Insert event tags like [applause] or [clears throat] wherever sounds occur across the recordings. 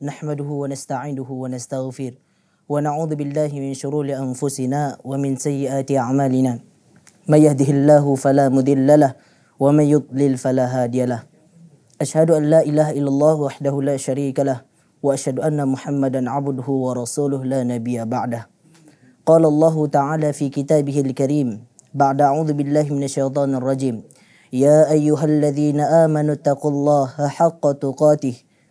نحمده ونستعينه ونستغفر ونعوذ بالله من شرور أنفسنا ومن سيئات أعمالنا من يهده الله فلا مضل له ومن يضلل فلا هادي له أشهد أن لا إله إلا الله وحده لا شريك له وأشهد أن محمدا عبده ورسوله لا نبي بعده قال الله تعالى في كتابه الكريم بعد أعوذ بالله من الشيطان الرجيم يا أيها الذين آمنوا اتقوا الله حق تقاته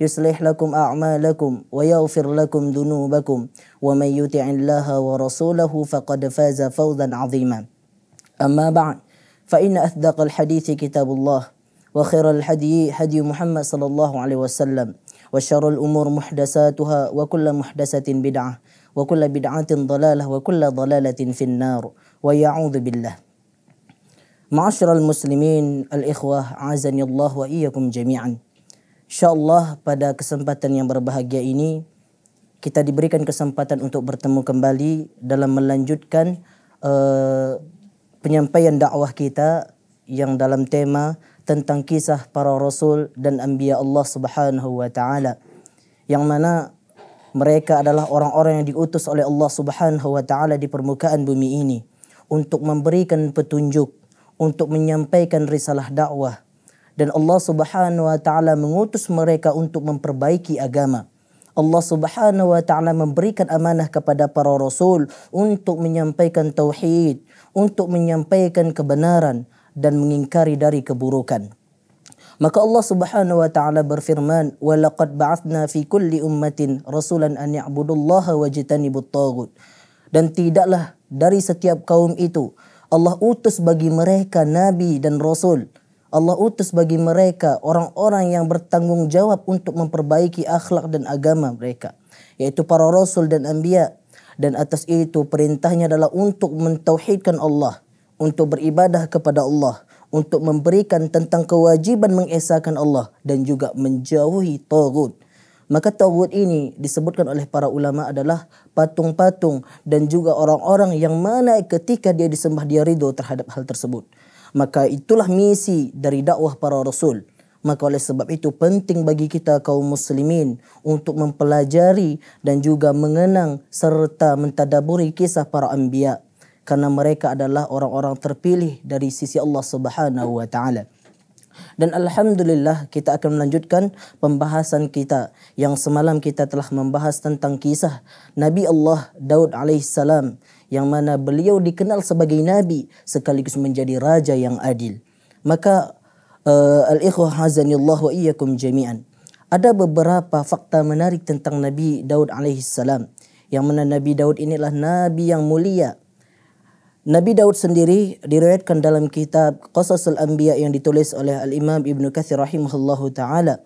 يصلح لكم أعمالكم ويغفر لكم ذنوبكم ومن يطع الله ورسوله فقد فاز فوزا عظيما أما بعد فإن أصدق الحديث كتاب الله وخير الهدي هدي محمد صلى الله عليه وسلم وشر الأمور محدثاتها وكل محدثة بدعة وكل بدعة ضلالة وكل ضلالة في النار ويعوذ بالله معاشر المسلمين الإخوة عزني الله وإياكم جميعاً InsyaAllah pada kesempatan yang berbahagia ini kita diberikan kesempatan untuk bertemu kembali dalam melanjutkan uh, penyampaian dakwah kita yang dalam tema tentang kisah para rasul dan anbiya Allah Subhanahu wa taala yang mana mereka adalah orang-orang yang diutus oleh Allah Subhanahu wa taala di permukaan bumi ini untuk memberikan petunjuk untuk menyampaikan risalah dakwah dan Allah Subhanahu wa taala mengutus mereka untuk memperbaiki agama. Allah Subhanahu wa taala memberikan amanah kepada para rasul untuk menyampaikan tauhid, untuk menyampaikan kebenaran dan mengingkari dari keburukan. Maka Allah Subhanahu wa taala berfirman, "Wa laqad ba'athna fi kulli ummatin rasulan an ya'budullaha wajtanibut taghut." Dan tidaklah dari setiap kaum itu Allah utus bagi mereka nabi dan rasul Allah utus bagi mereka orang-orang yang bertanggung jawab untuk memperbaiki akhlak dan agama mereka, yaitu para rasul dan anbiya. Dan atas itu perintahnya adalah untuk mentauhidkan Allah, untuk beribadah kepada Allah, untuk memberikan tentang kewajiban mengesahkan Allah dan juga menjauhi tagut. Maka tagut ini disebutkan oleh para ulama adalah patung-patung dan juga orang-orang yang mana ketika dia disembah dia ridho terhadap hal tersebut. maka itulah misi dari dakwah para rasul maka oleh sebab itu penting bagi kita kaum muslimin untuk mempelajari dan juga mengenang serta mentadaburi kisah para anbiya karena mereka adalah orang-orang terpilih dari sisi Allah Subhanahu wa taala dan alhamdulillah kita akan melanjutkan pembahasan kita yang semalam kita telah membahas tentang kisah Nabi Allah Daud alaihissalam yang mana beliau dikenal sebagai nabi sekaligus menjadi raja yang adil. Maka uh, al-ikhwah hazanillah wa iyyakum jami'an. Ada beberapa fakta menarik tentang Nabi Daud alaihi salam yang mana Nabi Daud inilah nabi yang mulia. Nabi Daud sendiri diriwayatkan dalam kitab Qasas al-Anbiya yang ditulis oleh Al-Imam Ibn Kathir rahimahullahu taala.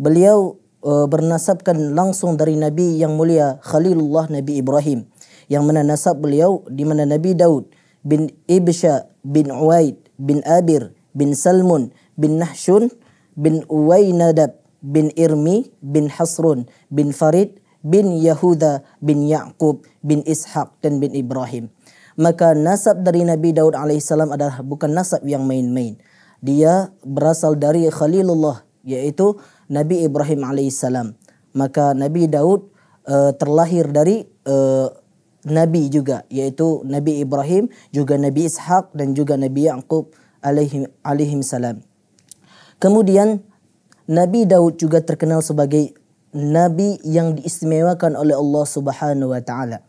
Beliau e, bernasabkan langsung dari nabi yang mulia Khalilullah Nabi Ibrahim yang mana nasab beliau di mana Nabi Daud bin Ibsha bin Uwaid bin Abir bin Salmun bin Nahshun bin Uwainadab bin Irmi bin Hasrun bin Farid bin Yahuda bin Ya'qub bin Ishaq dan bin Ibrahim. Maka nasab dari Nabi Daud alaihissalam adalah bukan nasab yang main-main. Dia berasal dari Khalilullah yaitu Nabi Ibrahim alaihissalam. Maka Nabi Daud uh, terlahir dari uh, nabi juga iaitu Nabi Ibrahim juga Nabi Ishaq dan juga Nabi Yaqub alaihim alaihim salam. Kemudian Nabi Daud juga terkenal sebagai nabi yang diistimewakan oleh Allah Subhanahu wa taala.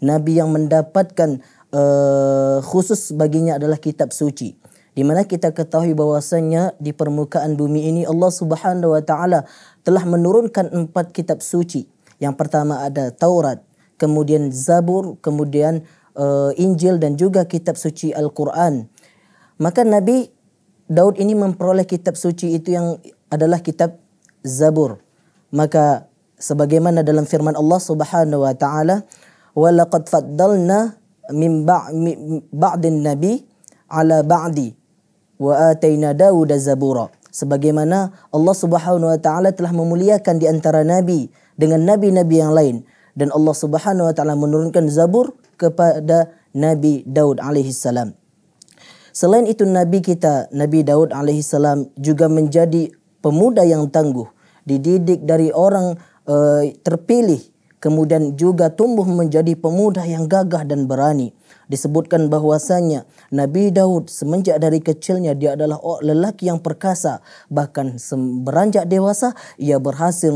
Nabi yang mendapatkan uh, khusus baginya adalah kitab suci. Di mana kita ketahui bahwasanya di permukaan bumi ini Allah Subhanahu wa taala telah menurunkan empat kitab suci. Yang pertama ada Taurat, kemudian Zabur, kemudian uh, Injil dan juga kitab suci Al-Qur'an. Maka Nabi Daud ini memperoleh kitab suci itu yang adalah kitab Zabur. Maka sebagaimana dalam firman Allah Subhanahu wa taala, "Wa laqad faddalna min ba'din nabi ala ba'di wa ataina Dawuda zabura." Sebagaimana Allah Subhanahu wa taala telah memuliakan di antara nabi dengan nabi-nabi yang lain. dan Allah Subhanahu wa taala menurunkan Zabur kepada Nabi Daud alaihi salam. Selain itu Nabi kita Nabi Daud alaihi salam juga menjadi pemuda yang tangguh, dididik dari orang uh, terpilih kemudian juga tumbuh menjadi pemuda yang gagah dan berani. Disebutkan bahwasanya Nabi Daud semenjak dari kecilnya dia adalah lelaki yang perkasa. Bahkan beranjak dewasa ia berhasil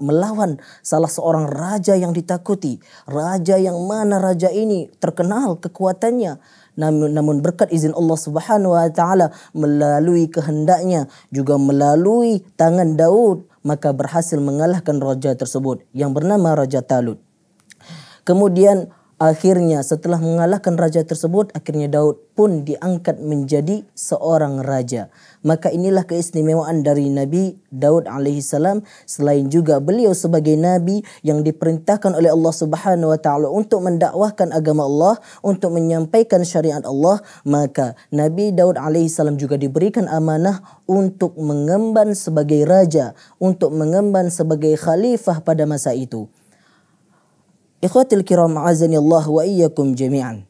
melawan salah seorang raja yang ditakuti. Raja yang mana raja ini terkenal kekuatannya namun, berkat izin Allah Subhanahu wa taala melalui kehendaknya juga melalui tangan Daud maka berhasil mengalahkan raja tersebut yang bernama Raja Talut. Kemudian akhirnya setelah mengalahkan raja tersebut, akhirnya Daud pun diangkat menjadi seorang raja. Maka inilah keistimewaan dari Nabi Daud alaihissalam. Selain juga beliau sebagai Nabi yang diperintahkan oleh Allah subhanahu wa ta'ala untuk mendakwahkan agama Allah, untuk menyampaikan syariat Allah. Maka Nabi Daud alaihissalam juga diberikan amanah untuk mengemban sebagai raja, untuk mengemban sebagai khalifah pada masa itu. Ikhwatil kiram azani wa iyyakum jami'an.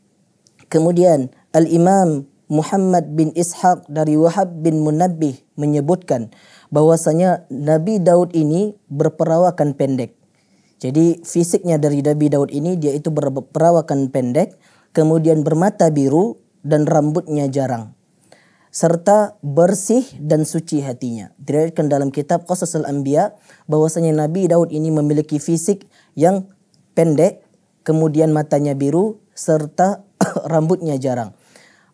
Kemudian Al-Imam Muhammad bin Ishaq dari Wahab bin Munabbih menyebutkan bahwasanya Nabi Daud ini berperawakan pendek. Jadi fisiknya dari Nabi Daud ini dia itu berperawakan pendek, kemudian bermata biru dan rambutnya jarang. Serta bersih dan suci hatinya. Diriwayatkan dalam kitab Qasas al-Anbiya bahwasanya Nabi Daud ini memiliki fisik yang pendek, kemudian matanya biru serta [coughs] rambutnya jarang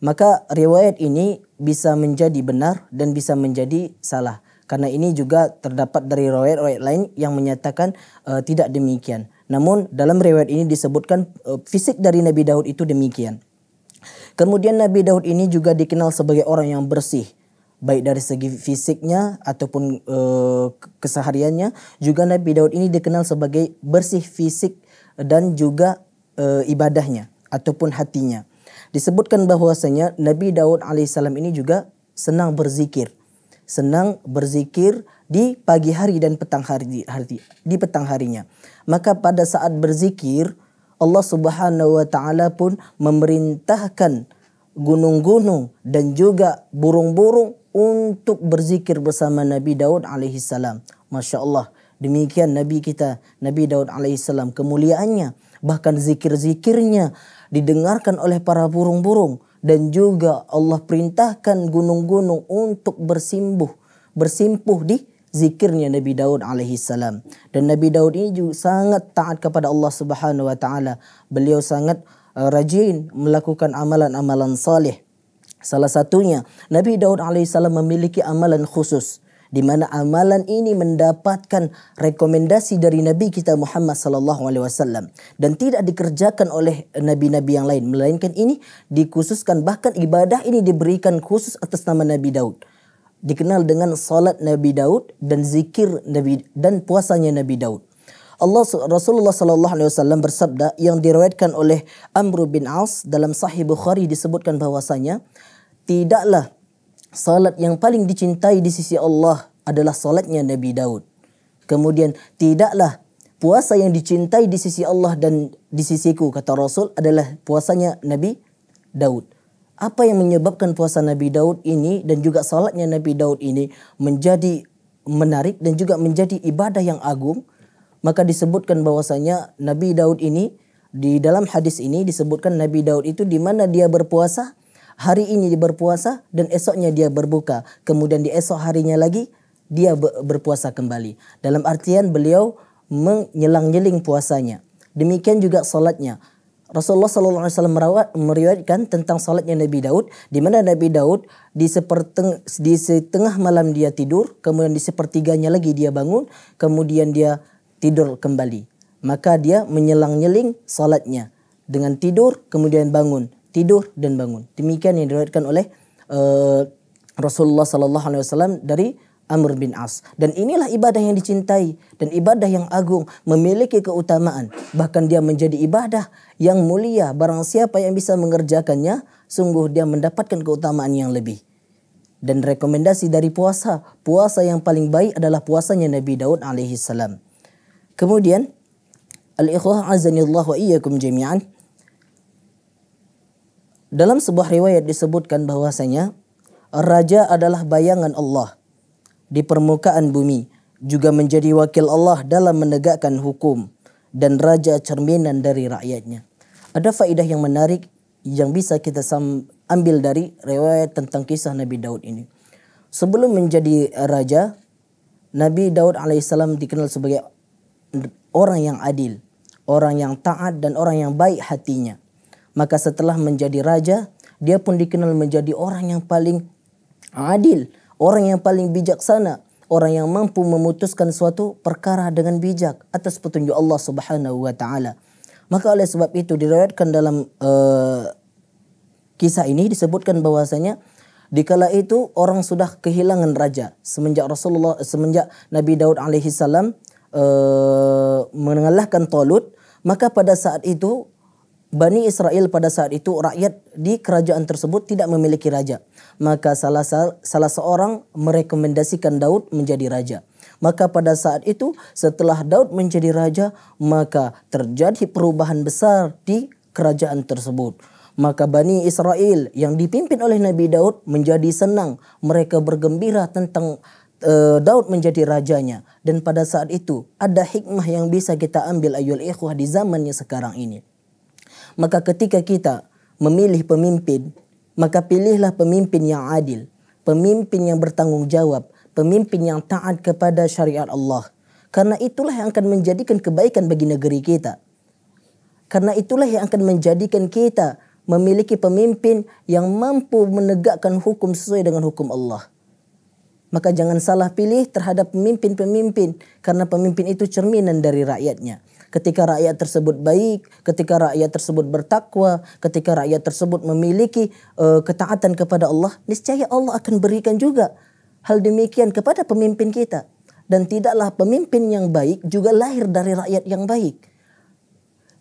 maka riwayat ini bisa menjadi benar dan bisa menjadi salah. Karena ini juga terdapat dari riwayat-riwayat lain yang menyatakan uh, tidak demikian. Namun dalam riwayat ini disebutkan uh, fisik dari Nabi Daud itu demikian. Kemudian Nabi Daud ini juga dikenal sebagai orang yang bersih baik dari segi fisiknya ataupun e, kesehariannya juga Nabi Daud ini dikenal sebagai bersih fisik dan juga e, ibadahnya ataupun hatinya. Disebutkan bahwasanya Nabi Daud alaihissalam ini juga senang berzikir. Senang berzikir di pagi hari dan petang hari, hari di petang harinya. Maka pada saat berzikir Allah Subhanahu wa taala pun memerintahkan gunung-gunung dan juga burung-burung untuk berzikir bersama Nabi Daud alaihissalam. Masya Allah. Demikian Nabi kita, Nabi Daud alaihissalam kemuliaannya, bahkan zikir-zikirnya didengarkan oleh para burung-burung dan juga Allah perintahkan gunung-gunung untuk bersimbuh, bersimpuh di zikirnya Nabi Daud alaihi salam. Dan Nabi Daud ini juga sangat taat kepada Allah Subhanahu wa taala. Beliau sangat eh, rajin melakukan amalan-amalan saleh. Salah satunya Nabi Daud alaihi salam memiliki amalan khusus di mana amalan ini mendapatkan rekomendasi dari Nabi kita Muhammad sallallahu alaihi wasallam dan tidak dikerjakan oleh nabi-nabi yang lain melainkan ini dikhususkan bahkan ibadah ini diberikan khusus atas nama Nabi Daud dikenal dengan salat Nabi Daud dan zikir Nabi dan puasanya Nabi Daud. Allah Rasulullah sallallahu alaihi wasallam bersabda yang diriwayatkan oleh Amr bin Aus dalam Sahih Bukhari disebutkan bahwasanya tidaklah salat yang paling dicintai di sisi Allah adalah salatnya Nabi Daud. Kemudian tidaklah puasa yang dicintai di sisi Allah dan di sisiku kata Rasul adalah puasanya Nabi Daud. Apa yang menyebabkan puasa Nabi Daud ini dan juga salatnya Nabi Daud ini menjadi menarik dan juga menjadi ibadah yang agung? Maka disebutkan bahwasanya Nabi Daud ini di dalam hadis ini disebutkan Nabi Daud itu di mana dia berpuasa hari ini dia berpuasa dan esoknya dia berbuka. Kemudian di esok harinya lagi dia berpuasa kembali. Dalam artian beliau menyelang-nyeling puasanya. Demikian juga salatnya. Rasulullah SAW alaihi wasallam meriwayatkan tentang salatnya Nabi Daud di mana Nabi Daud di seperteng di setengah malam dia tidur, kemudian di sepertiganya lagi dia bangun, kemudian dia tidur kembali. Maka dia menyelang-nyeling salatnya dengan tidur kemudian bangun tidur dan bangun. Demikian yang diriwayatkan oleh uh, Rasulullah Sallallahu Alaihi Wasallam dari Amr bin As. Dan inilah ibadah yang dicintai dan ibadah yang agung memiliki keutamaan. Bahkan dia menjadi ibadah yang mulia. Barang siapa yang bisa mengerjakannya, sungguh dia mendapatkan keutamaan yang lebih. Dan rekomendasi dari puasa, puasa yang paling baik adalah puasanya Nabi Daud alaihi salam. Kemudian, al-ikhwah azanillah wa iyyakum jami'an. Dalam sebuah riwayat disebutkan bahwasanya raja adalah bayangan Allah di permukaan bumi, juga menjadi wakil Allah dalam menegakkan hukum dan raja cerminan dari rakyatnya. Ada faidah yang menarik yang bisa kita ambil dari riwayat tentang kisah Nabi Daud ini. Sebelum menjadi raja, Nabi Daud alaihissalam dikenal sebagai orang yang adil, orang yang taat dan orang yang baik hatinya. Maka setelah menjadi raja, dia pun dikenal menjadi orang yang paling adil, orang yang paling bijaksana, orang yang mampu memutuskan suatu perkara dengan bijak atas petunjuk Allah Subhanahu wa taala. Maka oleh sebab itu diriwayatkan dalam uh, kisah ini disebutkan bahwasanya Dikala itu orang sudah kehilangan raja semenjak Rasulullah semenjak Nabi Daud alaihi salam eh, mengalahkan Talut, maka pada saat itu Bani Israel pada saat itu rakyat di kerajaan tersebut tidak memiliki raja. Maka salah, salah seorang merekomendasikan Daud menjadi raja. Maka pada saat itu setelah Daud menjadi raja maka terjadi perubahan besar di kerajaan tersebut. Maka Bani Israel yang dipimpin oleh Nabi Daud menjadi senang. Mereka bergembira tentang eh, Daud menjadi rajanya dan pada saat itu ada hikmah yang bisa kita ambil ayol ikhwah di zamannya sekarang ini. Maka ketika kita memilih pemimpin, maka pilihlah pemimpin yang adil, pemimpin yang bertanggung jawab, pemimpin yang taat kepada syariat Allah. Karena itulah yang akan menjadikan kebaikan bagi negeri kita. Karena itulah yang akan menjadikan kita memiliki pemimpin yang mampu menegakkan hukum sesuai dengan hukum Allah. Maka jangan salah pilih terhadap pemimpin-pemimpin karena pemimpin itu cerminan dari rakyatnya ketika rakyat tersebut baik, ketika rakyat tersebut bertakwa, ketika rakyat tersebut memiliki uh, ketaatan kepada Allah, niscaya Allah akan berikan juga hal demikian kepada pemimpin kita. Dan tidaklah pemimpin yang baik juga lahir dari rakyat yang baik.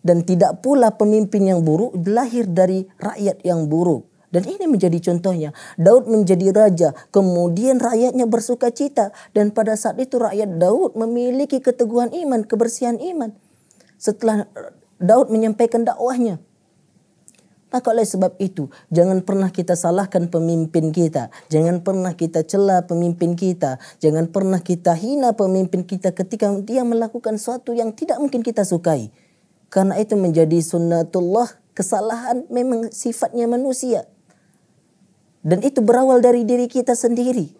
Dan tidak pula pemimpin yang buruk lahir dari rakyat yang buruk. Dan ini menjadi contohnya. Daud menjadi raja, kemudian rakyatnya bersuka cita. Dan pada saat itu rakyat Daud memiliki keteguhan iman, kebersihan iman setelah Daud menyampaikan dakwahnya. Maka oleh sebab itu, jangan pernah kita salahkan pemimpin kita. Jangan pernah kita celah pemimpin kita. Jangan pernah kita hina pemimpin kita ketika dia melakukan sesuatu yang tidak mungkin kita sukai. Karena itu menjadi sunnatullah, kesalahan memang sifatnya manusia. Dan itu berawal dari diri kita sendiri.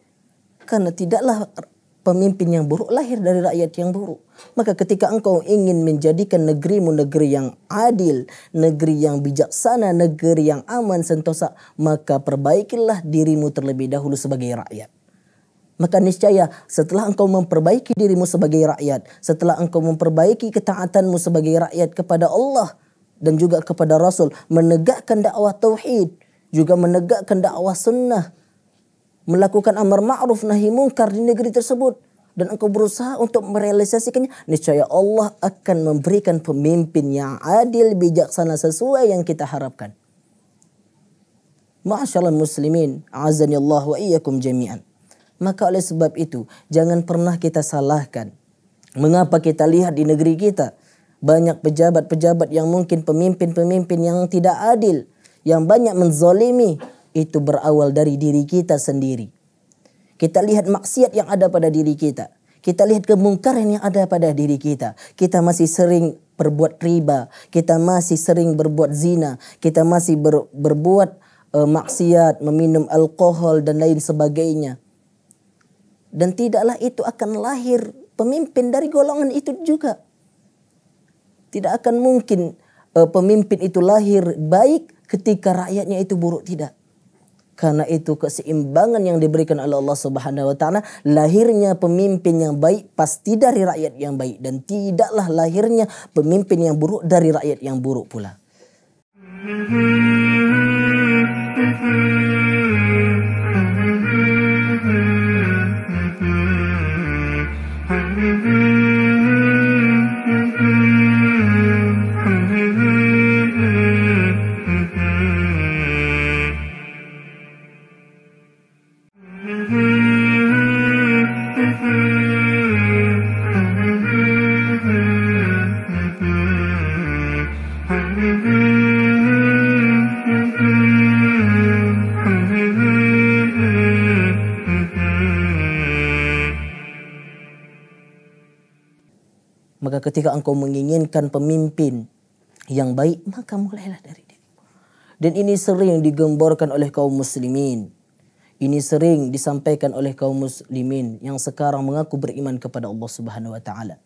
Karena tidaklah pemimpin yang buruk lahir dari rakyat yang buruk. Maka ketika engkau ingin menjadikan negerimu negeri yang adil, negeri yang bijaksana, negeri yang aman, sentosa, maka perbaikilah dirimu terlebih dahulu sebagai rakyat. Maka niscaya setelah engkau memperbaiki dirimu sebagai rakyat, setelah engkau memperbaiki ketaatanmu sebagai rakyat kepada Allah dan juga kepada Rasul, menegakkan dakwah tauhid, juga menegakkan dakwah sunnah, melakukan amar ma'ruf nahi mungkar di negeri tersebut dan engkau berusaha untuk merealisasikannya, niscaya Allah akan memberikan pemimpin yang adil, bijaksana sesuai yang kita harapkan. Masyaallah muslimin, azani Allah wa iyyakum jami'an. Maka oleh sebab itu, jangan pernah kita salahkan. Mengapa kita lihat di negeri kita banyak pejabat-pejabat yang mungkin pemimpin-pemimpin yang tidak adil, yang banyak menzolimi, itu berawal dari diri kita sendiri. Kita lihat maksiat yang ada pada diri kita. Kita lihat kemungkaran yang ada pada diri kita. Kita masih sering berbuat riba, kita masih sering berbuat zina, kita masih ber, berbuat uh, maksiat, meminum alkohol dan lain sebagainya. Dan tidaklah itu akan lahir pemimpin dari golongan itu juga. Tidak akan mungkin uh, pemimpin itu lahir baik ketika rakyatnya itu buruk tidak. Karena itu keseimbangan yang diberikan oleh Allah Subhanahu wa taala, lahirnya pemimpin yang baik pasti dari rakyat yang baik dan tidaklah lahirnya pemimpin yang buruk dari rakyat yang buruk pula. Mm-hmm. [laughs] ketika engkau menginginkan pemimpin yang baik, maka mulailah dari dirimu. Dan ini sering digemborkan oleh kaum muslimin. Ini sering disampaikan oleh kaum muslimin yang sekarang mengaku beriman kepada Allah Subhanahu wa taala.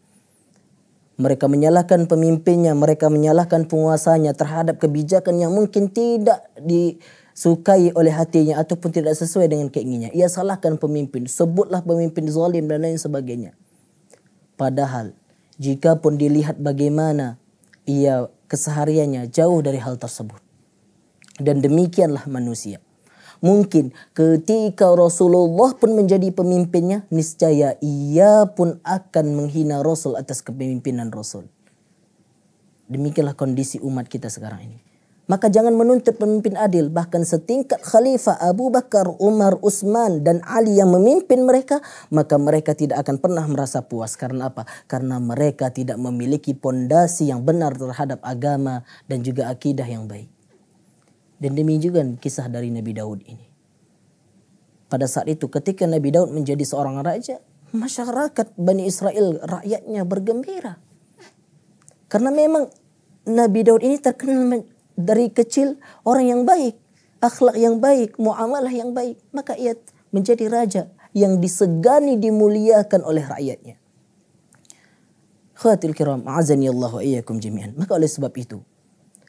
Mereka menyalahkan pemimpinnya, mereka menyalahkan penguasanya terhadap kebijakan yang mungkin tidak disukai oleh hatinya ataupun tidak sesuai dengan keinginannya. Ia salahkan pemimpin, sebutlah pemimpin zalim dan lain sebagainya. Padahal jika pun dilihat bagaimana ia kesehariannya jauh dari hal tersebut. Dan demikianlah manusia. Mungkin ketika Rasulullah pun menjadi pemimpinnya, niscaya ia pun akan menghina Rasul atas kepemimpinan Rasul. Demikianlah kondisi umat kita sekarang ini. Maka jangan menuntut pemimpin adil. Bahkan setingkat khalifah Abu Bakar, Umar, Utsman dan Ali yang memimpin mereka. Maka mereka tidak akan pernah merasa puas. Karena apa? Karena mereka tidak memiliki pondasi yang benar terhadap agama dan juga akidah yang baik. Dan demi juga kisah dari Nabi Daud ini. Pada saat itu ketika Nabi Daud menjadi seorang raja, masyarakat Bani Israel, rakyatnya bergembira. Karena memang Nabi Daud ini terkenal dari kecil orang yang baik, akhlak yang baik, muamalah yang baik, maka ia menjadi raja yang disegani dimuliakan oleh rakyatnya. Khatil kiram, azanillahu iyyakum jami'an. Maka oleh sebab itu,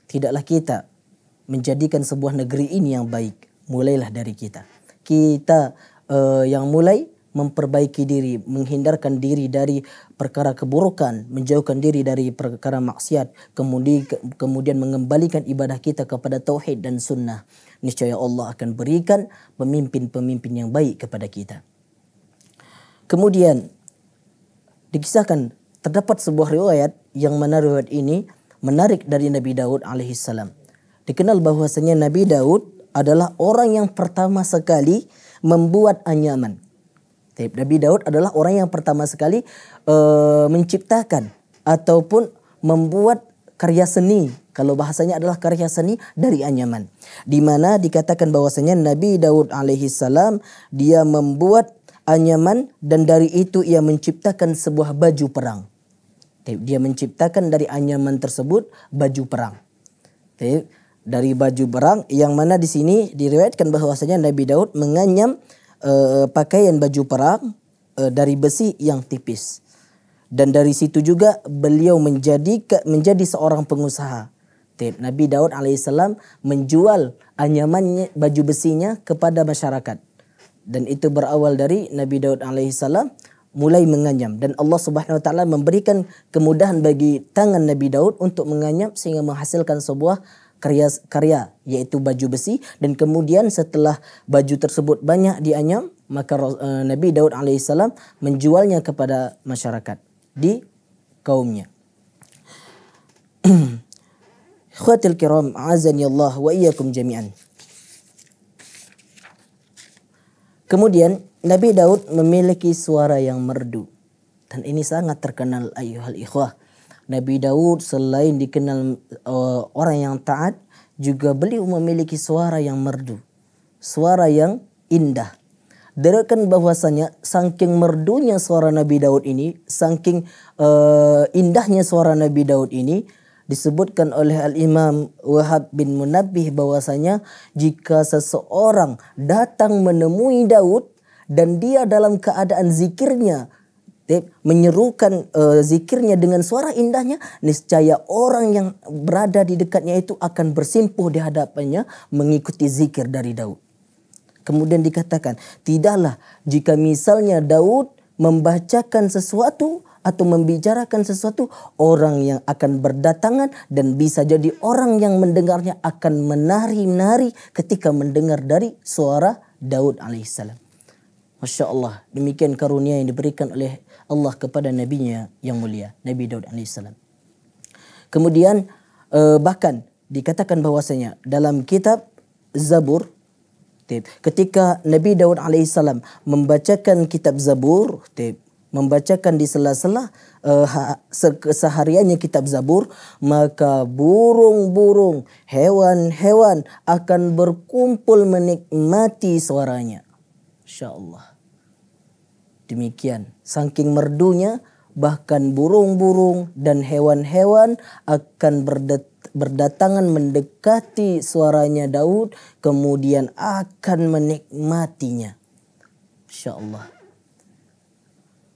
tidaklah kita menjadikan sebuah negeri ini yang baik. Mulailah dari kita. Kita uh, yang mulai memperbaiki diri, menghindarkan diri dari perkara keburukan, menjauhkan diri dari perkara maksiat, kemudian kemudian mengembalikan ibadah kita kepada tauhid dan sunnah. Niscaya Allah akan berikan pemimpin-pemimpin yang baik kepada kita. Kemudian dikisahkan terdapat sebuah riwayat yang mana riwayat ini menarik dari Nabi Daud alaihissalam. Dikenal bahwasanya Nabi Daud adalah orang yang pertama sekali membuat anyaman. Nabi Daud adalah orang yang pertama sekali e, menciptakan ataupun membuat karya seni. Kalau bahasanya adalah karya seni dari anyaman. Di mana dikatakan bahwasanya Nabi Daud alaihi salam dia membuat anyaman dan dari itu ia menciptakan sebuah baju perang. Dia menciptakan dari anyaman tersebut baju perang. Dari baju perang yang mana di sini diriwayatkan bahwasanya Nabi Daud menganyam uh, pakaian baju perang uh, dari besi yang tipis. Dan dari situ juga beliau menjadi menjadi seorang pengusaha. Tip. Nabi Daud alaihissalam menjual anyamannya baju besinya kepada masyarakat. Dan itu berawal dari Nabi Daud alaihissalam mulai menganyam dan Allah Subhanahu wa taala memberikan kemudahan bagi tangan Nabi Daud untuk menganyam sehingga menghasilkan sebuah karya karya yaitu baju besi dan kemudian setelah baju tersebut banyak dianyam maka uh, Nabi Daud alaihissalam menjualnya kepada masyarakat di kaumnya. [clears throat] Khatil kiram azani Allah wa iyyakum jami'an. Kemudian Nabi Daud memiliki suara yang merdu dan ini sangat terkenal ayuhal ikhwah Nabi Daud selain dikenal uh, orang yang taat juga beliau memiliki suara yang merdu, suara yang indah. Derakan bahwasanya saking merdunya suara Nabi Daud ini, saking uh, indahnya suara Nabi Daud ini disebutkan oleh Al-Imam Wahab bin Munabih bahwasanya jika seseorang datang menemui Daud dan dia dalam keadaan zikirnya menyerukan uh, zikirnya dengan suara indahnya niscaya orang yang berada di dekatnya itu akan bersimpuh di hadapannya mengikuti zikir dari Daud. Kemudian dikatakan, tidaklah jika misalnya Daud membacakan sesuatu atau membicarakan sesuatu, orang yang akan berdatangan dan bisa jadi orang yang mendengarnya akan menari-nari ketika mendengar dari suara Daud alaihissalam. Masya Allah, demikian karunia yang diberikan oleh Allah kepada nabinya yang mulia Nabi Daud alaihissalam. Kemudian eh, bahkan dikatakan bahwasanya dalam kitab Zabur ketika Nabi Daud alaihissalam membacakan kitab Zabur membacakan di sela-sela uh, eh, sehariannya kitab Zabur, maka burung-burung, hewan-hewan akan berkumpul menikmati suaranya. Insya Demikian, saking merdunya bahkan burung-burung dan hewan-hewan akan berdet berdatangan mendekati suaranya Daud kemudian akan menikmatinya. Insya Allah.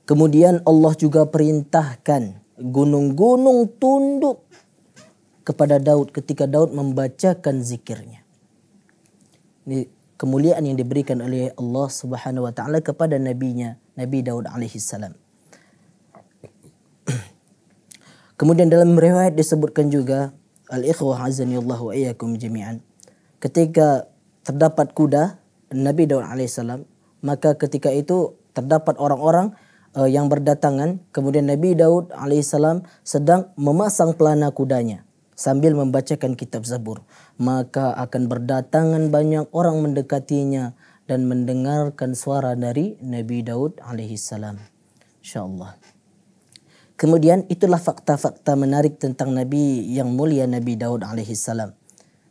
Kemudian Allah juga perintahkan gunung-gunung tunduk kepada Daud ketika Daud membacakan zikirnya. Ini kemuliaan yang diberikan oleh Allah Subhanahu wa taala kepada nabinya Nabi Daud alaihissalam. [clears throat] Kemudian dalam riwayat disebutkan juga al-ikhwah wa iyyakum jami'an. Ketika terdapat kuda Nabi Daud alaihissalam, maka ketika itu terdapat orang-orang uh, yang berdatangan, kemudian Nabi Daud alaihissalam sedang memasang pelana kudanya sambil membacakan kitab Zabur. Maka akan berdatangan banyak orang mendekatinya dan mendengarkan suara dari Nabi Daud alaihi salam. Insyaallah. Kemudian itulah fakta-fakta menarik tentang Nabi yang mulia Nabi Daud alaihi salam.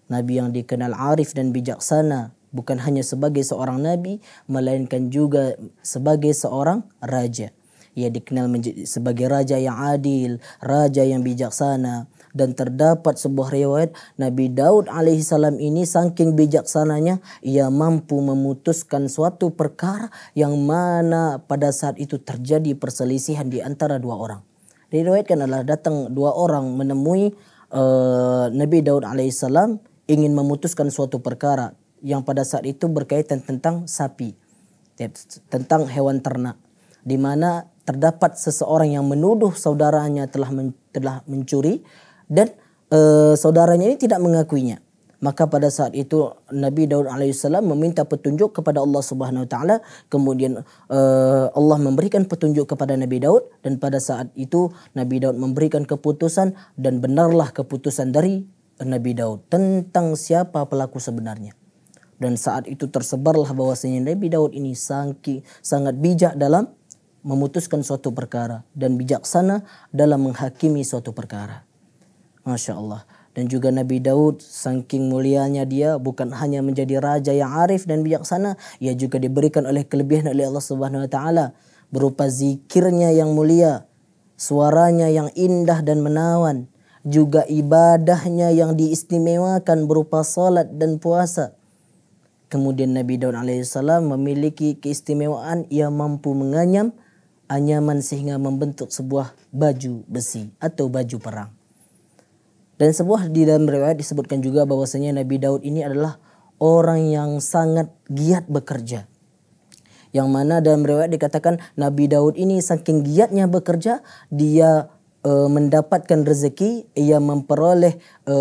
Nabi yang dikenal arif dan bijaksana bukan hanya sebagai seorang nabi melainkan juga sebagai seorang raja. Ia dikenal sebagai raja yang adil, raja yang bijaksana. dan terdapat sebuah riwayat Nabi Daud alaihissalam ini saking bijaksananya ia mampu memutuskan suatu perkara yang mana pada saat itu terjadi perselisihan di antara dua orang. Riwayatkan adalah datang dua orang menemui uh, Nabi Daud alaihissalam ingin memutuskan suatu perkara yang pada saat itu berkaitan tentang sapi tentang hewan ternak di mana terdapat seseorang yang menuduh saudaranya telah men, telah mencuri dan e, saudaranya ini tidak mengakuinya. Maka pada saat itu Nabi Daud alaihissalam meminta petunjuk kepada Allah Subhanahu wa taala, kemudian uh, Allah memberikan petunjuk kepada Nabi Daud dan pada saat itu Nabi Daud memberikan keputusan dan benarlah keputusan dari Nabi Daud tentang siapa pelaku sebenarnya. Dan saat itu tersebarlah bahwasanya Nabi Daud ini sangki, sangat bijak dalam memutuskan suatu perkara dan bijaksana dalam menghakimi suatu perkara. Masya Allah. Dan juga Nabi Daud, saking mulianya dia bukan hanya menjadi raja yang arif dan bijaksana, ia juga diberikan oleh kelebihan oleh Allah Subhanahu wa taala berupa zikirnya yang mulia, suaranya yang indah dan menawan, juga ibadahnya yang diistimewakan berupa salat dan puasa. Kemudian Nabi Daud alaihissalam memiliki keistimewaan ia mampu menganyam anyaman sehingga membentuk sebuah baju besi atau baju perang. Dan sebuah di dalam riwayat disebutkan juga bahwasanya Nabi Daud ini adalah orang yang sangat giat bekerja. Yang mana dalam riwayat dikatakan Nabi Daud ini saking giatnya bekerja, dia e, mendapatkan rezeki, ia memperoleh e,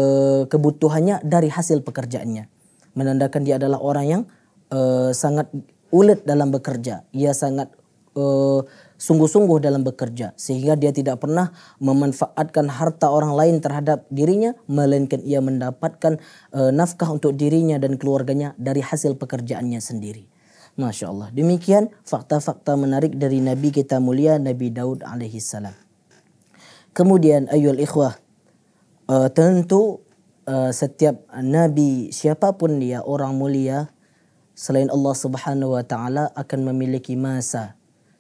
kebutuhannya dari hasil pekerjaannya. Menandakan dia adalah orang yang e, sangat ulet dalam bekerja. Ia sangat sungguh-sungguh dalam bekerja sehingga dia tidak pernah memanfaatkan harta orang lain terhadap dirinya melainkan ia mendapatkan e, nafkah untuk dirinya dan keluarganya dari hasil pekerjaannya sendiri. Masya Allah. Demikian fakta-fakta menarik dari Nabi kita mulia Nabi Daud alaihi Kemudian ayol ikhwah e, tentu e, setiap nabi siapapun dia orang mulia selain Allah Subhanahu wa taala akan memiliki masa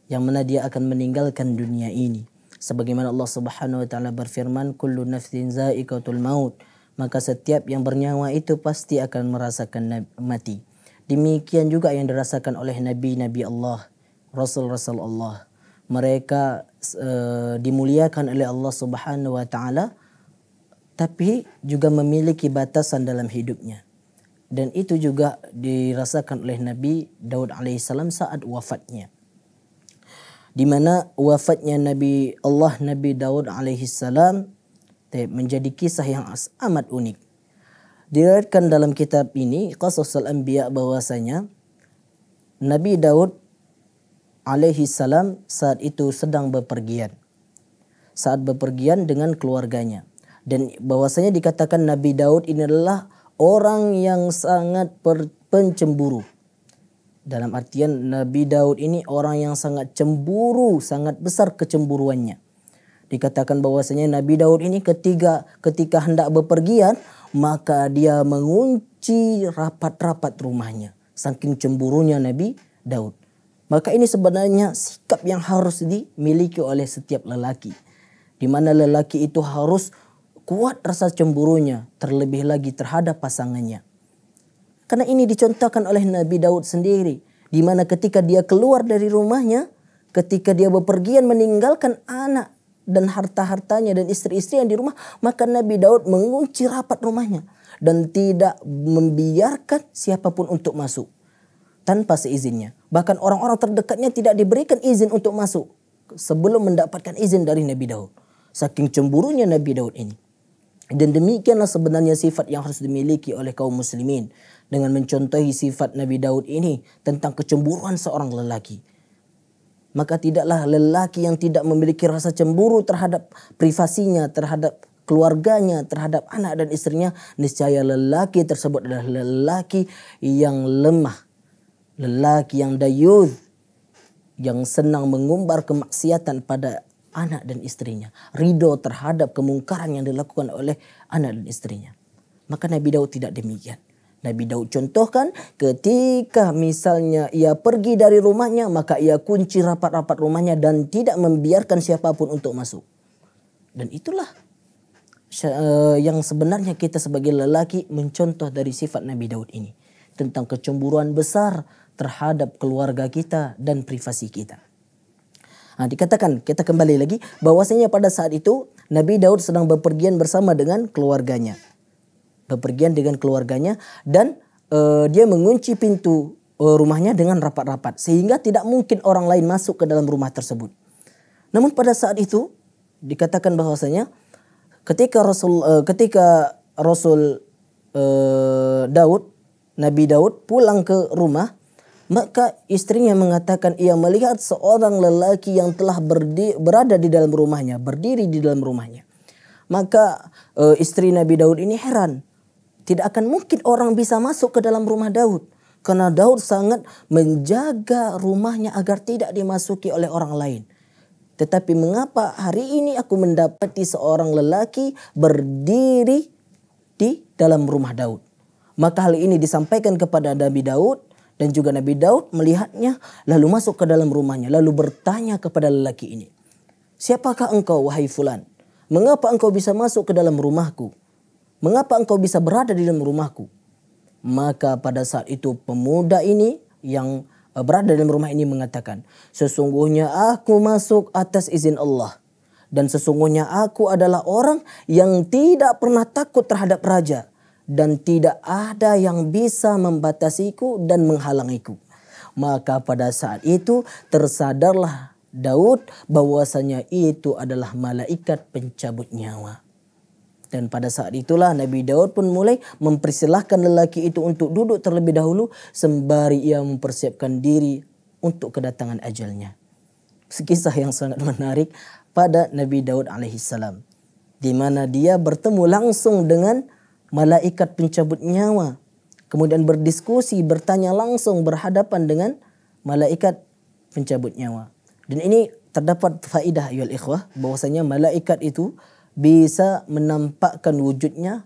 yang mana dia akan meninggalkan dunia ini. Sebagaimana Allah Subhanahu wa taala berfirman, "Kullu nafsin za'iqatul maut." Maka setiap yang bernyawa itu pasti akan merasakan mati. Demikian juga yang dirasakan oleh nabi-nabi Allah, rasul-rasul Allah. Mereka eh, dimuliakan oleh Allah Subhanahu wa taala tapi juga memiliki batasan dalam hidupnya. Dan itu juga dirasakan oleh Nabi Daud alaihissalam saat wafatnya di mana wafatnya Nabi Allah Nabi Daud alaihissalam menjadi kisah yang amat unik. Diriwayatkan dalam kitab ini Qasasul Anbiya bahwasanya Nabi Daud alaihissalam saat itu sedang bepergian. Saat bepergian dengan keluarganya. Dan bahwasanya dikatakan Nabi Daud ini adalah orang yang sangat pencemburu dalam artian Nabi Daud ini orang yang sangat cemburu, sangat besar kecemburuannya. Dikatakan bahwasanya Nabi Daud ini ketika ketika hendak bepergian maka dia mengunci rapat-rapat rumahnya. Saking cemburunya Nabi Daud. Maka ini sebenarnya sikap yang harus dimiliki oleh setiap lelaki. Di mana lelaki itu harus kuat rasa cemburunya terlebih lagi terhadap pasangannya. Karena ini dicontohkan oleh Nabi Daud sendiri. Di mana ketika dia keluar dari rumahnya, ketika dia bepergian meninggalkan anak dan harta-hartanya dan istri-istri yang di rumah, maka Nabi Daud mengunci rapat rumahnya dan tidak membiarkan siapapun untuk masuk tanpa seizinnya. Bahkan orang-orang terdekatnya tidak diberikan izin untuk masuk sebelum mendapatkan izin dari Nabi Daud. Saking cemburunya Nabi Daud ini. Dan demikianlah sebenarnya sifat yang harus dimiliki oleh kaum muslimin dengan mencontohi sifat Nabi Daud ini tentang kecemburuan seorang lelaki. Maka tidaklah lelaki yang tidak memiliki rasa cemburu terhadap privasinya, terhadap keluarganya, terhadap anak dan istrinya, niscaya lelaki tersebut adalah lelaki yang lemah, lelaki yang dayud, yang senang mengumbar kemaksiatan pada anak dan istrinya, ridho terhadap kemungkaran yang dilakukan oleh anak dan istrinya. Maka Nabi Daud tidak demikian. Nabi Daud contohkan ketika misalnya ia pergi dari rumahnya maka ia kunci rapat-rapat rumahnya dan tidak membiarkan siapapun untuk masuk. Dan itulah eh, yang sebenarnya kita sebagai lelaki mencontoh dari sifat Nabi Daud ini tentang kecemburuan besar terhadap keluarga kita dan privasi kita. Nah, dikatakan kita kembali lagi bahwasanya pada saat itu Nabi Daud sedang bepergian bersama dengan keluarganya bepergian dengan keluarganya dan uh, dia mengunci pintu uh, rumahnya dengan rapat-rapat sehingga tidak mungkin orang lain masuk ke dalam rumah tersebut. Namun pada saat itu dikatakan bahwasanya ketika Rasul uh, ketika Rasul uh, Daud Nabi Daud pulang ke rumah maka istrinya mengatakan ia melihat seorang lelaki yang telah berdi, berada di dalam rumahnya, berdiri di dalam rumahnya. Maka e, istri Nabi Daud ini heran. Tidak akan mungkin orang bisa masuk ke dalam rumah Daud. Karena Daud sangat menjaga rumahnya agar tidak dimasuki oleh orang lain. Tetapi mengapa hari ini aku mendapati seorang lelaki berdiri di dalam rumah Daud? Maka hal ini disampaikan kepada Nabi Daud dan juga Nabi Daud melihatnya lalu masuk ke dalam rumahnya lalu bertanya kepada lelaki ini. Siapakah engkau wahai fulan? Mengapa engkau bisa masuk ke dalam rumahku? mengapa engkau bisa berada di dalam rumahku? Maka pada saat itu pemuda ini yang eh, berada dalam rumah ini mengatakan, sesungguhnya aku masuk atas izin Allah. Dan sesungguhnya aku adalah orang yang tidak pernah takut terhadap raja. Dan tidak ada yang bisa membatasiku dan menghalangiku. Maka pada saat itu tersadarlah Daud bahwasanya itu adalah malaikat pencabut nyawa. Dan pada saat itulah Nabi Daud pun mulai mempersilahkan lelaki itu untuk duduk terlebih dahulu sembari ia mempersiapkan diri untuk kedatangan ajalnya. Sekisah yang sangat menarik pada Nabi Daud alaihissalam. Di mana dia bertemu langsung dengan malaikat pencabut nyawa. Kemudian berdiskusi, bertanya langsung berhadapan dengan malaikat pencabut nyawa. Dan ini terdapat faidah ayol ikhwah bahwasanya malaikat itu bisa menampakkan wujudnya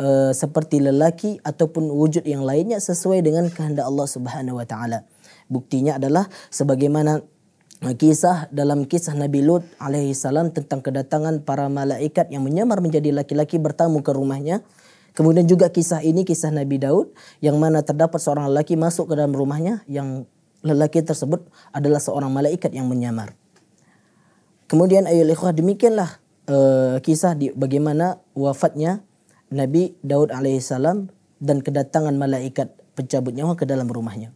uh, seperti lelaki ataupun wujud yang lainnya sesuai dengan kehendak Allah Subhanahu wa taala. Buktinya adalah sebagaimana eh, kisah dalam kisah Nabi Lut alaihi salam tentang kedatangan para malaikat yang menyamar menjadi laki-laki bertamu ke rumahnya. Kemudian juga kisah ini kisah Nabi Daud yang mana terdapat seorang lelaki masuk ke dalam rumahnya yang lelaki tersebut adalah seorang malaikat yang menyamar. Kemudian ayat ikhwah demikianlah uh, kisah di bagaimana wafatnya Nabi Daud alaihissalam dan kedatangan malaikat pencabut nyawa ke dalam rumahnya.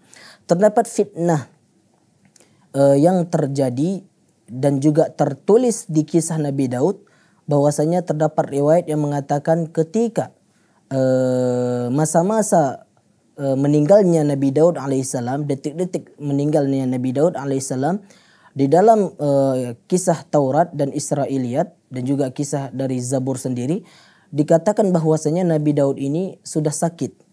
Terdapat fitnah uh, yang terjadi dan juga tertulis di kisah Nabi Daud bahwasanya terdapat riwayat yang mengatakan ketika eh, masa-masa uh, uh, meninggalnya Nabi Daud alaihissalam, detik-detik meninggalnya Nabi Daud alaihissalam, di dalam uh, kisah Taurat dan Israiliyat dan juga kisah dari Zabur sendiri dikatakan bahwasanya Nabi Daud ini sudah sakit.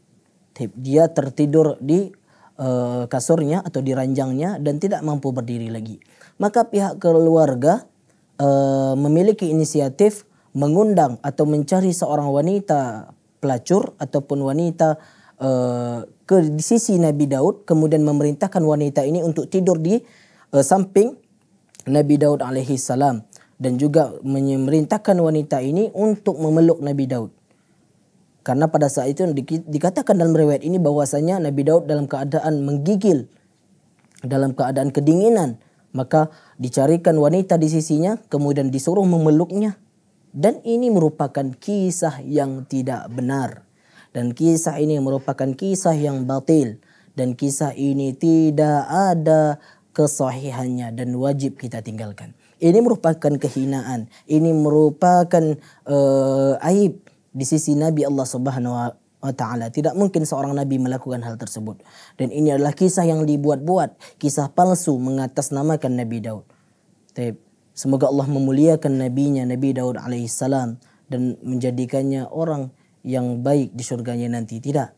Dia tertidur di uh, kasurnya atau di ranjangnya dan tidak mampu berdiri lagi. Maka pihak keluarga uh, memiliki inisiatif mengundang atau mencari seorang wanita pelacur ataupun wanita uh, ke sisi Nabi Daud kemudian memerintahkan wanita ini untuk tidur di Eh, samping Nabi Daud alaihi salam dan juga memerintahkan wanita ini untuk memeluk Nabi Daud. Karena pada saat itu dikatakan dalam riwayat ini bahwasanya Nabi Daud dalam keadaan menggigil, dalam keadaan kedinginan, maka dicarikan wanita di sisinya, kemudian disuruh memeluknya. Dan ini merupakan kisah yang tidak benar. Dan kisah ini merupakan kisah yang batil. Dan kisah ini tidak ada kesahihannya dan wajib kita tinggalkan. Ini merupakan kehinaan, ini merupakan uh, aib di sisi Nabi Allah Subhanahu wa taala. Tidak mungkin seorang nabi melakukan hal tersebut. Dan ini adalah kisah yang dibuat-buat, kisah palsu mengatasnamakan Nabi Daud. Semoga Allah memuliakan nabinya Nabi Daud alaihissalam dan menjadikannya orang yang baik di surganya nanti. Tidak.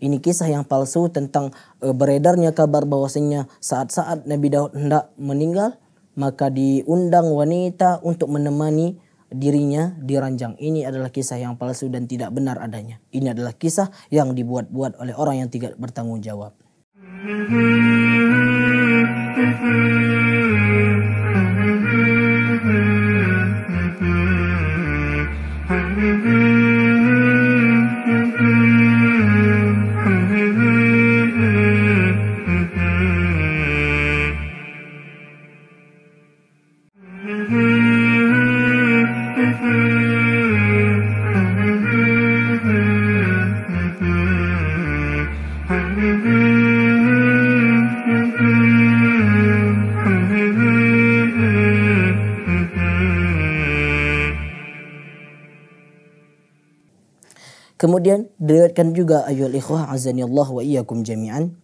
Ini kisah yang palsu tentang uh, beredarnya kabar bahwasanya saat-saat Nabi Daud hendak meninggal, maka diundang wanita untuk menemani dirinya di ranjang. Ini adalah kisah yang palsu dan tidak benar adanya. Ini adalah kisah yang dibuat-buat oleh orang yang tidak bertanggung jawab. [laughs] Kemudian diriwayatkan juga ayol ikhwah azani Allah wa iyyakum jami'an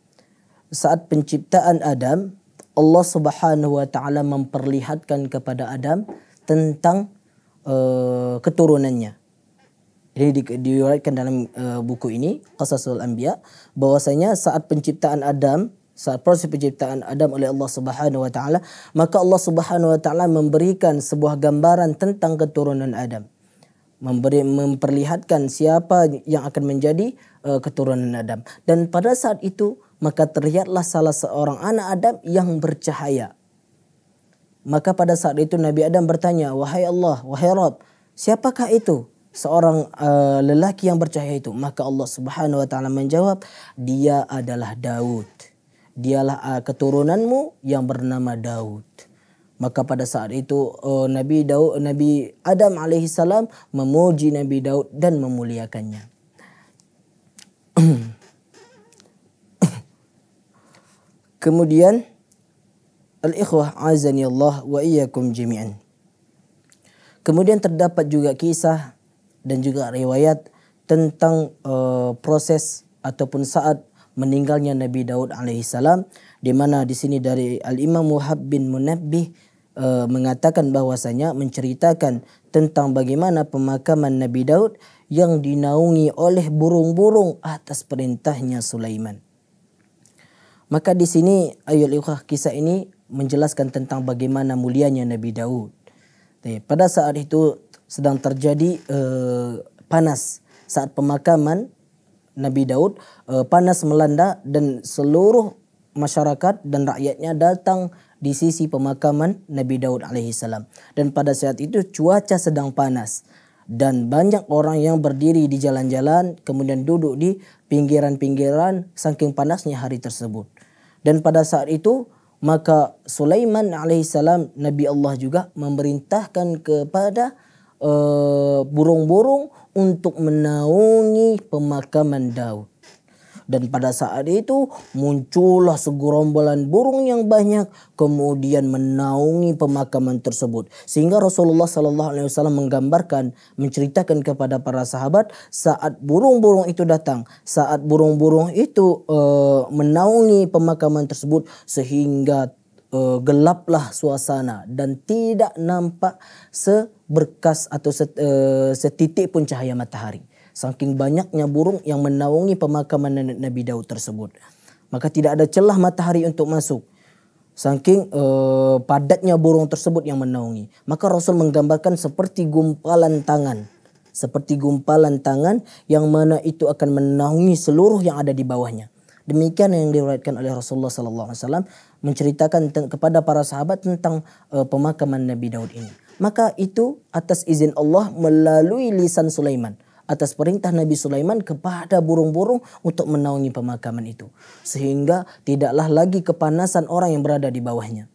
saat penciptaan Adam Allah Subhanahu wa taala memperlihatkan kepada Adam tentang uh, keturunannya. Ini di, diriwayatkan dalam uh, buku ini Qasasul Anbiya bahwasanya saat penciptaan Adam saat proses penciptaan Adam oleh Allah Subhanahu wa taala maka Allah Subhanahu wa taala memberikan sebuah gambaran tentang keturunan Adam memberi memperlihatkan siapa yang akan menjadi uh, keturunan Adam dan pada saat itu maka terlihatlah salah seorang anak Adam yang bercahaya maka pada saat itu Nabi Adam bertanya wahai Allah wahai Rob siapakah itu seorang uh, lelaki yang bercahaya itu maka Allah Subhanahu wa taala menjawab dia adalah Daud dialah uh, keturunanmu yang bernama Daud maka pada saat itu eh, Nabi Daud Nabi Adam alaihi salam memuji Nabi Daud dan memuliakannya. [clears throat] Kemudian al-ikhwah azani Allah wa iyyakum jami'an. Kemudian terdapat juga kisah dan juga riwayat tentang uh, proses ataupun saat meninggalnya Nabi Daud salam di mana di sini dari Al Imam Muhab bin Munabbih Eh, mengatakan bahwasanya menceritakan tentang bagaimana pemakaman Nabi Daud yang dinaungi oleh burung-burung atas perintahnya Sulaiman. Maka di sini ayat ikhwah kisah ini menjelaskan tentang bagaimana mulianya Nabi Daud. Pada saat itu sedang terjadi eh, panas saat pemakaman Nabi Daud eh, panas melanda dan seluruh masyarakat dan rakyatnya datang di sisi pemakaman Nabi Daud alaihissalam. Dan pada saat itu cuaca sedang panas. Dan banyak orang yang berdiri di jalan-jalan kemudian duduk di pinggiran-pinggiran saking panasnya hari tersebut. Dan pada saat itu maka Sulaiman alaihissalam Nabi Allah juga memerintahkan kepada eh, burung-burung uh, untuk menaungi pemakaman Daud. Dan pada saat itu muncullah segerombolan burung yang banyak kemudian menaungi pemakaman tersebut. Sehingga Rasulullah Shallallahu Alaihi Wasallam menggambarkan, menceritakan kepada para sahabat saat burung-burung itu datang, saat burung-burung itu e, menaungi pemakaman tersebut sehingga eh, gelaplah suasana dan tidak nampak seberkas atau set, eh, setitik pun cahaya matahari. Saking banyaknya burung yang menaungi pemakaman Nabi Daud tersebut. Maka tidak ada celah matahari untuk masuk. Saking uh, padatnya burung tersebut yang menaungi. Maka Rasul menggambarkan seperti gumpalan tangan. Seperti gumpalan tangan yang mana itu akan menaungi seluruh yang ada di bawahnya. Demikian yang diriwayatkan oleh Rasulullah Sallallahu Alaihi Wasallam menceritakan kepada para sahabat tentang uh, pemakaman Nabi Daud ini. Maka itu atas izin Allah melalui lisan Sulaiman atas perintah Nabi Sulaiman kepada burung-burung untuk menaungi pemakaman itu. Sehingga tidaklah lagi kepanasan orang yang berada di bawahnya.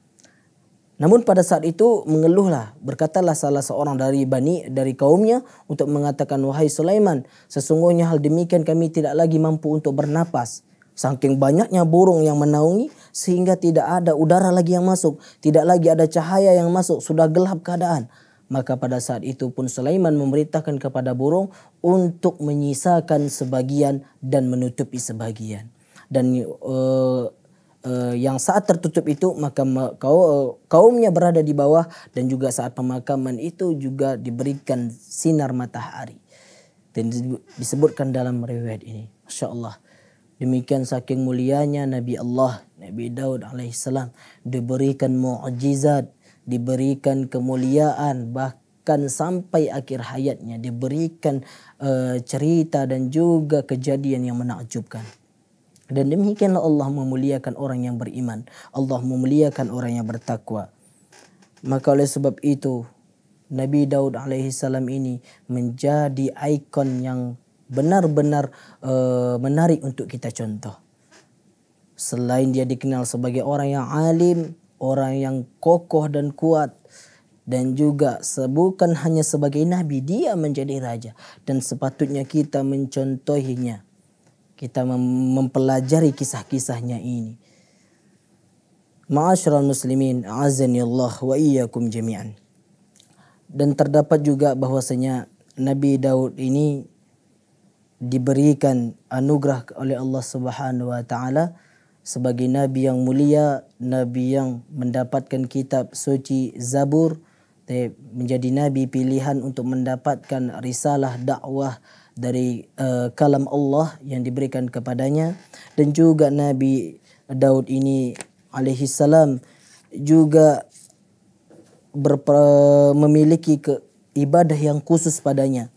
Namun pada saat itu mengeluhlah, berkatalah salah seorang dari bani dari kaumnya untuk mengatakan wahai Sulaiman, sesungguhnya hal demikian kami tidak lagi mampu untuk bernapas. Saking banyaknya burung yang menaungi sehingga tidak ada udara lagi yang masuk, tidak lagi ada cahaya yang masuk, sudah gelap keadaan. Maka pada saat itu pun Sulaiman memerintahkan kepada burung untuk menyisakan sebagian dan menutupi sebagian. Dan uh, uh, yang saat tertutup itu maka kau, uh, kaumnya berada di bawah dan juga saat pemakaman itu juga diberikan sinar matahari. Dan disebutkan dalam riwayat ini. Masya Allah. Demikian saking mulianya Nabi Allah, Nabi Daud alaihissalam diberikan mukjizat diberikan kemuliaan bahkan sampai akhir hayatnya diberikan uh, cerita dan juga kejadian yang menakjubkan. Dan demikianlah Allah memuliakan orang yang beriman. Allah memuliakan orang yang bertakwa. Maka oleh sebab itu Nabi Daud alaihi salam ini menjadi ikon yang benar-benar uh, menarik untuk kita contoh. Selain dia dikenal sebagai orang yang alim, orang yang kokoh dan kuat dan juga bukan hanya sebagai nabi dia menjadi raja dan sepatutnya kita mencontohinya kita mempelajari kisah-kisahnya ini Ma'asyiral muslimin azani Allah wa iyyakum jami'an dan terdapat juga bahwasanya Nabi Daud ini diberikan anugerah oleh Allah Subhanahu wa taala sebagai nabi yang mulia, nabi yang mendapatkan kitab suci Zabur, menjadi nabi pilihan untuk mendapatkan risalah dakwah dari uh, kalam Allah yang diberikan kepadanya dan juga nabi Daud ini alaihi salam juga memiliki ke, ibadah yang khusus padanya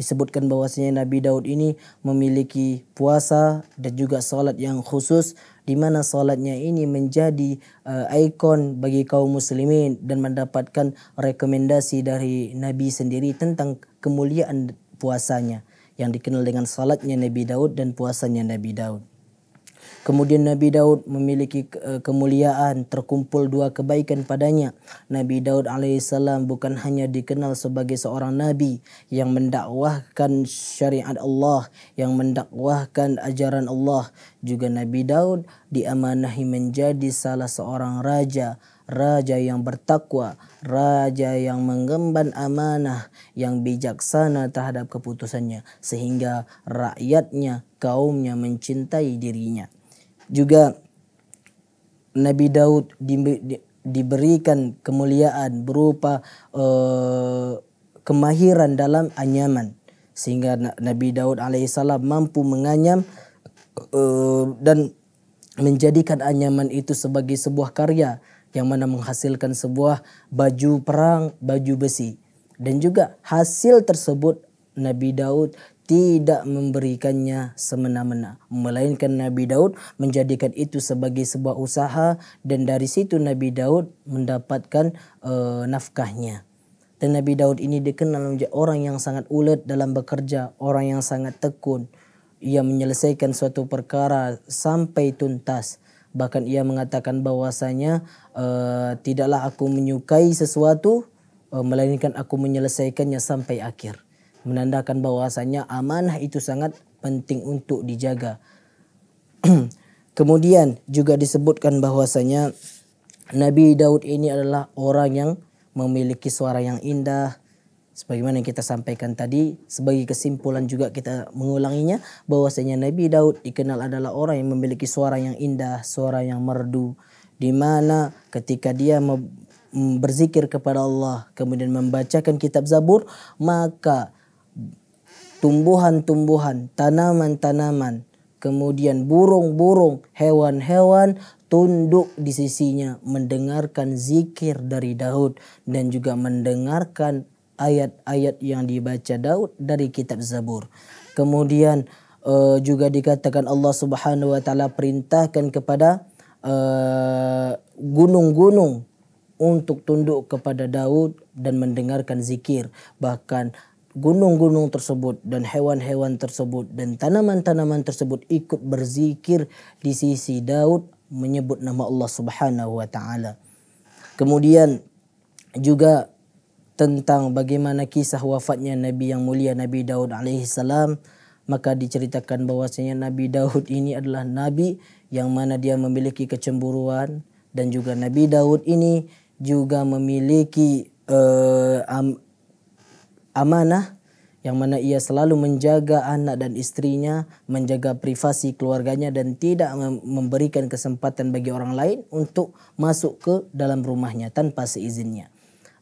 disebutkan bahwasanya Nabi Daud ini memiliki puasa dan juga salat yang khusus di mana salatnya ini menjadi uh, ikon bagi kaum muslimin dan mendapatkan rekomendasi dari Nabi sendiri tentang kemuliaan puasanya yang dikenal dengan salatnya Nabi Daud dan puasanya Nabi Daud. Kemudian Nabi Daud memiliki eh, kemuliaan, terkumpul dua kebaikan padanya. Nabi Daud alaihissalam bukan hanya dikenal sebagai seorang nabi yang mendakwahkan syariat Allah, yang mendakwahkan ajaran Allah. Juga Nabi Daud diamanahi menjadi salah seorang raja, raja yang bertakwa, raja yang mengemban amanah, yang bijaksana terhadap keputusannya, sehingga rakyatnya, kaumnya mencintai dirinya. Juga Nabi Daud di, di, diberikan kemuliaan berupa uh, kemahiran dalam anyaman sehingga Nabi Daud alaihissalam mampu menganyam uh, dan menjadikan anyaman itu sebagai sebuah karya yang mana menghasilkan sebuah baju perang, baju besi. Dan juga hasil tersebut Nabi Daud tidak memberikannya semena-mena. Melainkan Nabi Daud menjadikan itu sebagai sebuah usaha dan dari situ Nabi Daud mendapatkan uh, nafkahnya. Dan Nabi Daud ini dikenal menjadi orang yang sangat ulet dalam bekerja, orang yang sangat tekun. Ia menyelesaikan suatu perkara sampai tuntas. Bahkan ia mengatakan bahwasanya uh, tidaklah aku menyukai sesuatu, uh, melainkan aku menyelesaikannya sampai akhir menandakan bahwasannya amanah itu sangat penting untuk dijaga. [clears throat] Kemudian juga disebutkan bahwasanya Nabi Daud ini adalah orang yang memiliki suara yang indah. Sebagaimana yang kita sampaikan tadi, sebagai kesimpulan juga kita mengulanginya bahwasanya Nabi Daud dikenal adalah orang yang memiliki suara yang indah, suara yang merdu di mana ketika dia berzikir kepada Allah kemudian membacakan kitab Zabur maka tumbuhan-tumbuhan, tanaman-tanaman, kemudian burung-burung, hewan-hewan tunduk di sisinya mendengarkan zikir dari Daud dan juga mendengarkan ayat-ayat yang dibaca Daud dari kitab Zabur. Kemudian uh, juga dikatakan Allah Subhanahu wa taala perintahkan kepada eh, gunung-gunung uh, untuk tunduk kepada Daud dan mendengarkan zikir. Bahkan gunung-gunung tersebut dan hewan-hewan tersebut dan tanaman-tanaman tersebut ikut berzikir di sisi Daud menyebut nama Allah Subhanahu wa taala. Kemudian juga tentang bagaimana kisah wafatnya Nabi yang mulia Nabi Daud alaihi salam maka diceritakan bahwasanya Nabi Daud ini adalah nabi yang mana dia memiliki kecemburuan dan juga Nabi Daud ini juga memiliki uh, amanah yang mana ia selalu menjaga anak dan istrinya, menjaga privasi keluarganya dan tidak memberikan kesempatan bagi orang lain untuk masuk ke dalam rumahnya tanpa seizinnya.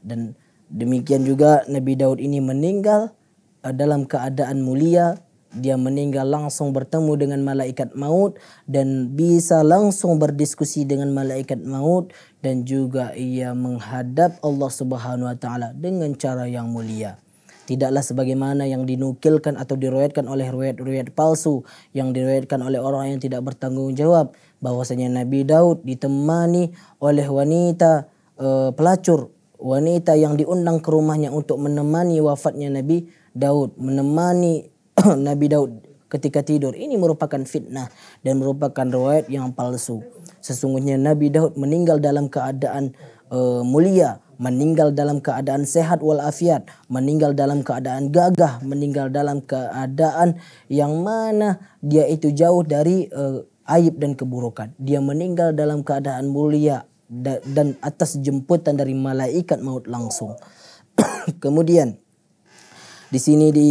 Dan demikian juga Nabi Daud ini meninggal eh, dalam keadaan mulia, dia meninggal langsung bertemu dengan malaikat maut dan bisa langsung berdiskusi dengan malaikat maut dan juga ia menghadap Allah Subhanahu wa taala dengan cara yang mulia tidaklah sebagaimana yang dinukilkan atau diriwayatkan oleh riwayat-riwayat palsu yang diriwayatkan oleh orang yang tidak bertanggung jawab bahwasanya Nabi Daud ditemani oleh wanita e, pelacur wanita yang diundang ke rumahnya untuk menemani wafatnya Nabi Daud menemani [clears throat] Nabi Daud ketika tidur ini merupakan fitnah dan merupakan riwayat yang palsu sesungguhnya Nabi Daud meninggal dalam keadaan e, mulia meninggal dalam keadaan sehat walafiat, meninggal dalam keadaan gagah, meninggal dalam keadaan yang mana dia itu jauh dari uh, aib dan keburukan. Dia meninggal dalam keadaan mulia da dan atas jemputan dari malaikat maut langsung. [coughs] Kemudian di sini di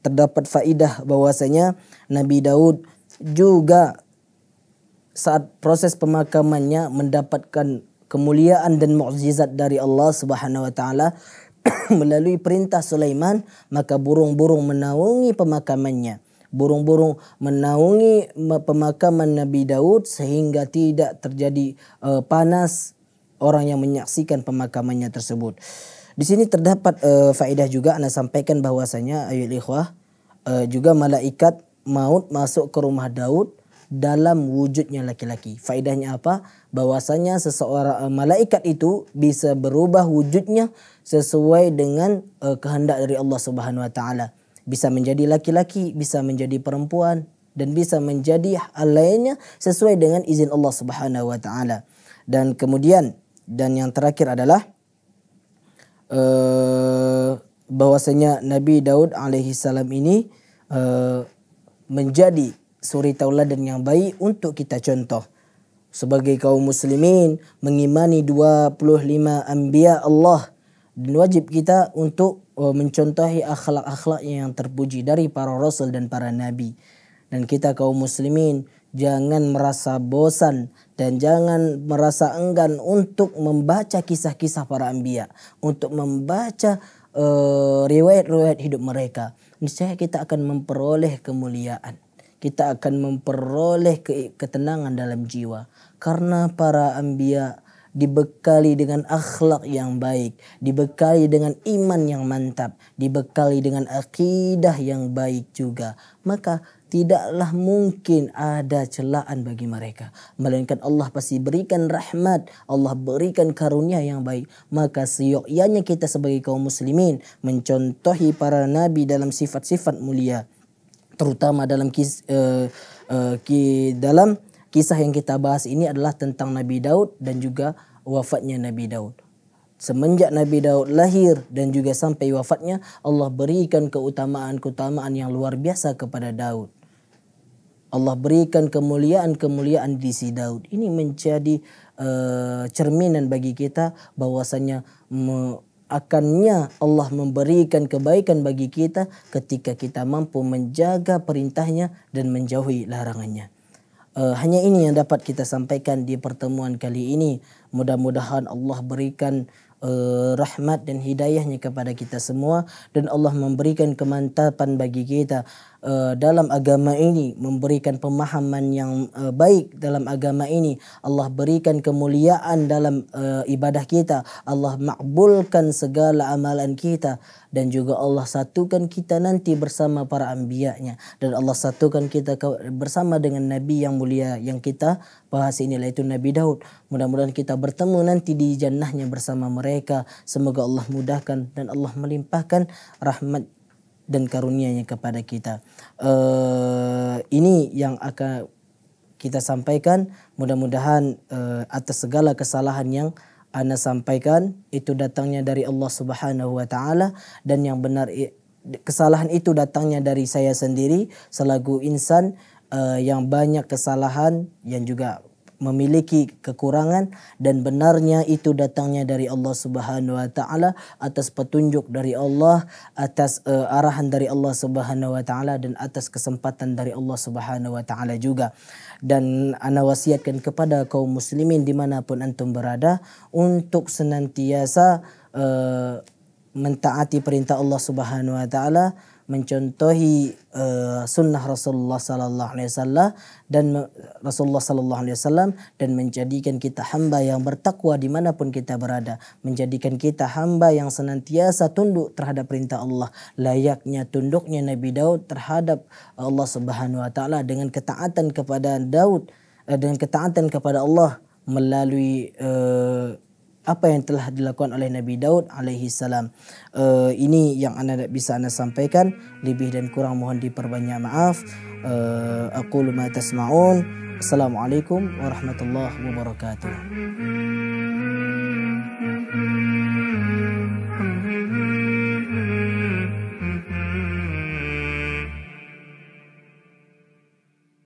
terdapat faidah bahwasanya Nabi Daud juga saat proses pemakamannya mendapatkan kemuliaan dan mukjizat dari Allah Subhanahu wa taala [clears throat] melalui perintah Sulaiman maka burung-burung menaungi pemakamannya burung-burung menaungi pemakaman Nabi Daud sehingga tidak terjadi uh, panas orang yang menyaksikan pemakamannya tersebut. Di sini terdapat uh, faedah juga Anda sampaikan bahwasanya ayul ikhwah uh, juga malaikat maut masuk ke rumah Daud dalam wujudnya laki-laki. Faedahnya apa? Bahwasanya seseorang eh, malaikat itu bisa berubah wujudnya sesuai dengan uh, kehendak dari Allah Subhanahu wa taala. Bisa menjadi laki-laki, bisa menjadi perempuan dan bisa menjadi hal lainnya sesuai dengan izin Allah Subhanahu wa taala. Dan kemudian dan yang terakhir adalah uh, bahwasanya Nabi Daud alaihi salam ini uh, menjadi suri tauladan yang baik untuk kita contoh. Sebagai kaum muslimin mengimani 25 anbiya Allah dan wajib kita untuk eh, mencontohi akhlak-akhlak yang terpuji dari para rasul dan para nabi. Dan kita kaum muslimin jangan merasa bosan dan jangan merasa enggan untuk membaca kisah-kisah para anbiya, untuk membaca eh, riwayat-riwayat uh, hidup mereka. Niscaya kita akan memperoleh kemuliaan kita akan memperoleh ketenangan dalam jiwa karena para ambia dibekali dengan akhlak yang baik, dibekali dengan iman yang mantap, dibekali dengan akidah yang baik juga. Maka tidaklah mungkin ada celaan bagi mereka. Melainkan Allah pasti berikan rahmat, Allah berikan karunia yang baik. Maka seyogyanya kita sebagai kaum muslimin mencontohi para nabi dalam sifat-sifat mulia terutama dalam kis, uh, uh, ki, dalam kisah yang kita bahas ini adalah tentang Nabi Daud dan juga wafatnya Nabi Daud. Semenjak Nabi Daud lahir dan juga sampai wafatnya Allah berikan keutamaan-keutamaan yang luar biasa kepada Daud. Allah berikan kemuliaan-kemuliaan di si Daud. Ini menjadi uh, cerminan bagi kita bahwasanya akannya Allah memberikan kebaikan bagi kita ketika kita mampu menjaga perintahnya dan menjauhi larangannya. Uh, hanya ini yang dapat kita sampaikan di pertemuan kali ini. Mudah-mudahan Allah berikan uh, rahmat dan hidayahnya kepada kita semua dan Allah memberikan kemantapan bagi kita. Eh, dalam agama ini, memberikan pemahaman yang uh, baik dalam agama ini. Allah berikan kemuliaan dalam uh, ibadah kita. Allah makbulkan segala amalan kita dan juga Allah satukan kita nanti bersama para ambiyanya dan Allah satukan kita bersama dengan nabi yang mulia yang kita bahas ini yaitu Nabi Daud. Mudah-mudahan kita bertemu nanti di jannahnya bersama mereka. Semoga Allah mudahkan dan Allah melimpahkan rahmat dan karunia-Nya kepada kita. Uh, ini yang akan kita sampaikan. Mudah-mudahan uh, atas segala kesalahan yang anda sampaikan itu datangnya dari Allah Subhanahu wa taala dan yang benar kesalahan itu datangnya dari saya sendiri selaku insan uh, yang banyak kesalahan yang juga memiliki kekurangan dan benarnya itu datangnya dari Allah Subhanahu wa taala atas petunjuk dari Allah atas uh, arahan dari Allah Subhanahu wa taala dan atas kesempatan dari Allah Subhanahu wa taala juga dan ana wasiatkan kepada kaum muslimin dimanapun antum berada untuk senantiasa uh, mentaati perintah Allah Subhanahu wa taala mencontohi uh, sunnah Rasulullah sallallahu alaihi wasallam dan Rasulullah sallallahu alaihi wasallam dan menjadikan kita hamba yang bertakwa dimanapun kita berada menjadikan kita hamba yang senantiasa tunduk terhadap perintah Allah layaknya tunduknya Nabi Daud terhadap Allah subhanahu wa taala dengan ketaatan kepada Daud eh, dengan ketaatan kepada Allah melalui uh, apa yang telah dilakukan oleh Nabi Daud alaihi salam. Uh, ini yang anda tidak bisa anda sampaikan lebih dan kurang mohon diperbanyak maaf. Eh, Aku uh, lumayan tasmaun. Assalamualaikum warahmatullahi wabarakatuh.